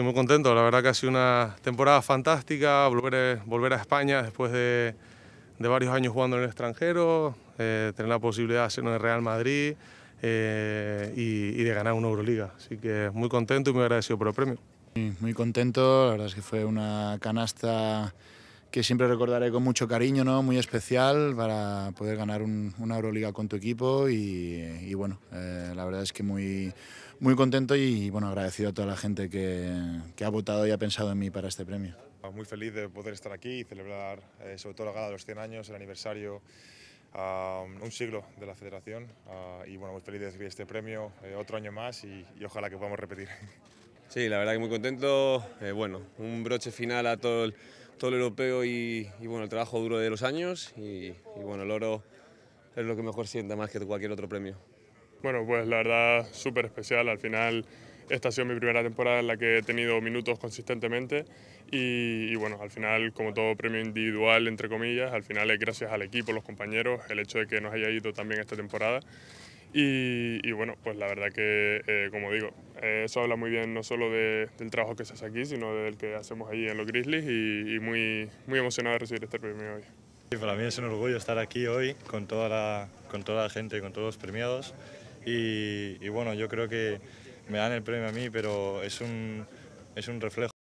muy contento, la verdad que ha sido una temporada fantástica, volver, a España después de, varios años jugando en el extranjero, eh, tener la posibilidad de ser en el Real Madrid eh, y, y, de ganar una Euroliga. Así que muy contento y muy agradecido por el premio. Mm, muy contento, la verdad es que fue una canasta que siempre recordaré con mucho cariño, ¿no? muy especial, para poder ganar una Euroliga con tu equipo. Y, bueno, eh, la verdad es que muy, muy contento y bueno, agradecido a toda la gente que, ha votado y ha pensado en mí para este premio. Ah, muy feliz de poder estar aquí y celebrar eh, sobre todo la gala de los 100 años, el aniversario, ah, un siglo de la federación. Ah, y bueno, muy feliz de recibir este premio, eh, otro año más y, ojalá que podamos repetir. Sí, la verdad que muy contento. bueno, un broche final a todo el todo el europeo y, y, bueno, el trabajo duro de los años y, bueno, el oro es lo que mejor sienta más que cualquier otro premio. Bueno, pues la verdad súper especial, al final esta ha sido mi primera temporada en la que he tenido minutos consistentemente y, bueno, al final, como todo premio individual, entre comillas, al final es gracias al equipo, los compañeros, el hecho de que nos haya ido también esta temporada y, bueno, pues la verdad que, eh, como digo, eso habla muy bien no solo del trabajo que se hace aquí, sino del que hacemos ahí en los Grizzlies y, muy, muy emocionado de recibir este premio hoy. para mí es un orgullo estar aquí hoy con toda la, con toda la gente, con todos los premiados y, bueno, yo creo que me dan el premio a mí, pero es es un reflejo.